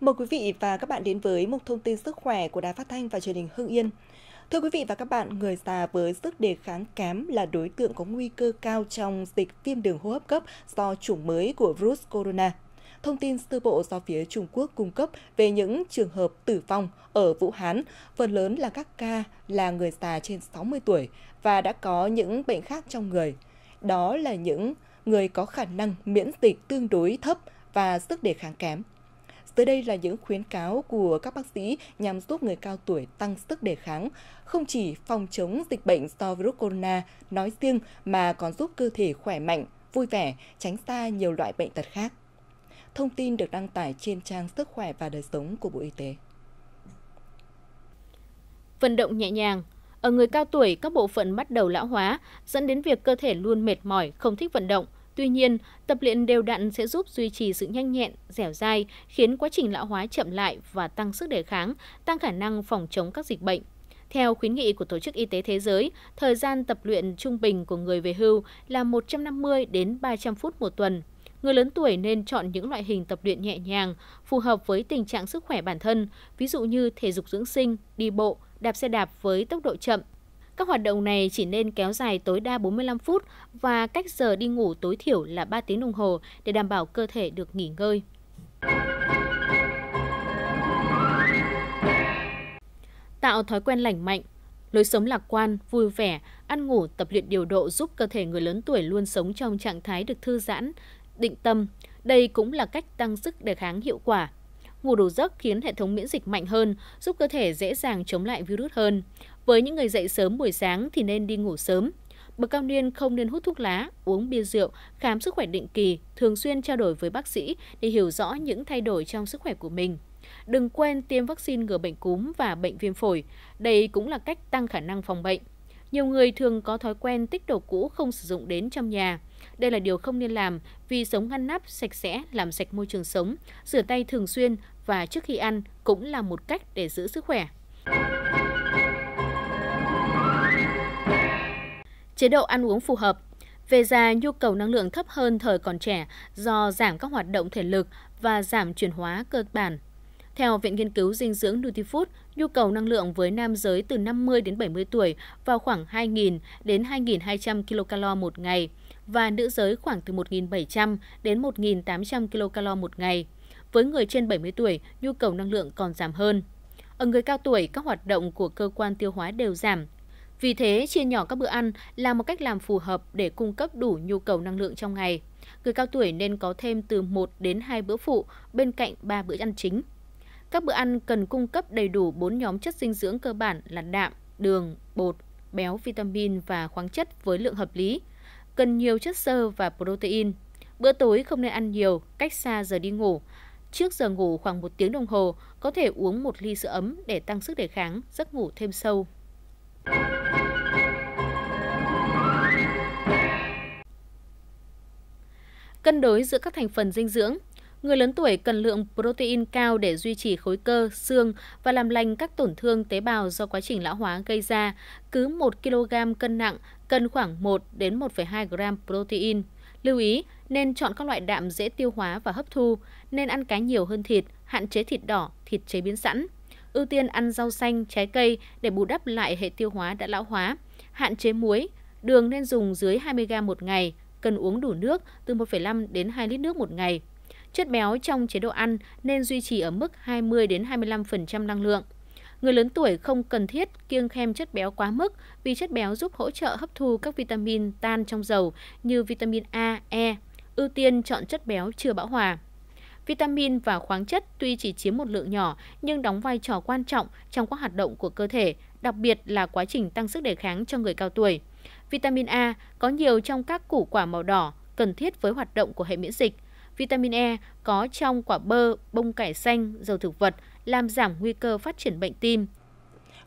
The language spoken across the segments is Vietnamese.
Mời quý vị và các bạn đến với một thông tin sức khỏe của Đài Phát Thanh và Truyền hình Hưng Yên. Thưa quý vị và các bạn, người già với sức đề kháng kém là đối tượng có nguy cơ cao trong dịch viêm đường hô hấp cấp do chủng mới của virus corona. Thông tin sơ bộ do phía Trung Quốc cung cấp về những trường hợp tử vong ở Vũ Hán, phần lớn là các ca là người già trên 60 tuổi và đã có những bệnh khác trong người. Đó là những người có khả năng miễn dịch tương đối thấp và sức đề kháng kém. Dưới đây là những khuyến cáo của các bác sĩ nhằm giúp người cao tuổi tăng sức đề kháng, không chỉ phòng chống dịch bệnh do virus corona nói riêng mà còn giúp cơ thể khỏe mạnh, vui vẻ, tránh xa nhiều loại bệnh tật khác. Thông tin được đăng tải trên trang Sức khỏe và đời sống của Bộ Y tế. Vận động nhẹ nhàng, ở người cao tuổi, các bộ phận bắt đầu lão hóa, dẫn đến việc cơ thể luôn mệt mỏi, không thích vận động – Tuy nhiên, tập luyện đều đặn sẽ giúp duy trì sự nhanh nhẹn, dẻo dai, khiến quá trình lão hóa chậm lại và tăng sức đề kháng, tăng khả năng phòng chống các dịch bệnh. Theo khuyến nghị của Tổ chức Y tế Thế giới, thời gian tập luyện trung bình của người về hưu là 150 đến 300 phút một tuần. Người lớn tuổi nên chọn những loại hình tập luyện nhẹ nhàng, phù hợp với tình trạng sức khỏe bản thân, ví dụ như thể dục dưỡng sinh, đi bộ, đạp xe đạp với tốc độ chậm, các hoạt động này chỉ nên kéo dài tối đa 45 phút và cách giờ đi ngủ tối thiểu là 3 tiếng đồng hồ để đảm bảo cơ thể được nghỉ ngơi. Tạo thói quen lành mạnh, lối sống lạc quan, vui vẻ, ăn ngủ, tập luyện điều độ giúp cơ thể người lớn tuổi luôn sống trong trạng thái được thư giãn, định tâm. Đây cũng là cách tăng sức đề kháng hiệu quả. Ngủ đủ giấc khiến hệ thống miễn dịch mạnh hơn, giúp cơ thể dễ dàng chống lại virus hơn. Với những người dậy sớm buổi sáng thì nên đi ngủ sớm. Bậc cao niên không nên hút thuốc lá, uống bia rượu, khám sức khỏe định kỳ, thường xuyên trao đổi với bác sĩ để hiểu rõ những thay đổi trong sức khỏe của mình. Đừng quên tiêm vaccine ngừa bệnh cúm và bệnh viêm phổi. Đây cũng là cách tăng khả năng phòng bệnh. Nhiều người thường có thói quen tích đồ cũ không sử dụng đến trong nhà. Đây là điều không nên làm vì sống ngăn nắp, sạch sẽ, làm sạch môi trường sống, rửa tay thường xuyên và trước khi ăn cũng là một cách để giữ sức khỏe. chế độ ăn uống phù hợp. Về già, nhu cầu năng lượng thấp hơn thời còn trẻ do giảm các hoạt động thể lực và giảm chuyển hóa cơ bản. Theo Viện Nghiên cứu Dinh dưỡng Nutifood, nhu cầu năng lượng với nam giới từ 50 đến 70 tuổi vào khoảng 2.000 đến 2.200 kcal một ngày và nữ giới khoảng từ 1.700 đến 1.800 kcal một ngày. Với người trên 70 tuổi, nhu cầu năng lượng còn giảm hơn. Ở người cao tuổi, các hoạt động của cơ quan tiêu hóa đều giảm vì thế, chia nhỏ các bữa ăn là một cách làm phù hợp để cung cấp đủ nhu cầu năng lượng trong ngày. Người cao tuổi nên có thêm từ 1 đến 2 bữa phụ bên cạnh 3 bữa ăn chính. Các bữa ăn cần cung cấp đầy đủ 4 nhóm chất dinh dưỡng cơ bản là đạm, đường, bột, béo, vitamin và khoáng chất với lượng hợp lý. Cần nhiều chất xơ và protein. Bữa tối không nên ăn nhiều, cách xa giờ đi ngủ. Trước giờ ngủ khoảng 1 tiếng đồng hồ, có thể uống một ly sữa ấm để tăng sức đề kháng, giấc ngủ thêm sâu cân đối giữa các thành phần dinh dưỡng. Người lớn tuổi cần lượng protein cao để duy trì khối cơ, xương và làm lành các tổn thương tế bào do quá trình lão hóa gây ra. Cứ 1 kg cân nặng cần khoảng 1 đến 1,2 gram protein. Lưu ý nên chọn các loại đạm dễ tiêu hóa và hấp thu, nên ăn cá nhiều hơn thịt, hạn chế thịt đỏ, thịt chế biến sẵn. Ưu tiên ăn rau xanh, trái cây để bù đắp lại hệ tiêu hóa đã lão hóa. Hạn chế muối, đường nên dùng dưới 20 g một ngày, cần uống đủ nước từ 1,5 đến 2 lít nước một ngày. Chất béo trong chế độ ăn nên duy trì ở mức 20 đến 25% năng lượng. Người lớn tuổi không cần thiết kiêng khem chất béo quá mức vì chất béo giúp hỗ trợ hấp thu các vitamin tan trong dầu như vitamin A, E. Ưu tiên chọn chất béo chưa bão hòa. Vitamin và khoáng chất tuy chỉ chiếm một lượng nhỏ nhưng đóng vai trò quan trọng trong các hoạt động của cơ thể, đặc biệt là quá trình tăng sức đề kháng cho người cao tuổi. Vitamin A có nhiều trong các củ quả màu đỏ cần thiết với hoạt động của hệ miễn dịch. Vitamin E có trong quả bơ, bông cải xanh, dầu thực vật làm giảm nguy cơ phát triển bệnh tim.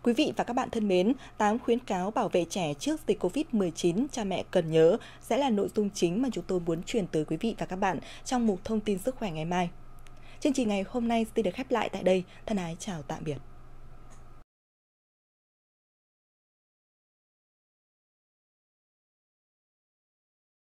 Quý vị và các bạn thân mến, 8 khuyến cáo bảo vệ trẻ trước dịch COVID-19 cha mẹ cần nhớ sẽ là nội dung chính mà chúng tôi muốn truyền tới quý vị và các bạn trong mục thông tin sức khỏe ngày mai. Chương trình ngày hôm nay xin được khép lại tại đây. Thân ái chào tạm biệt.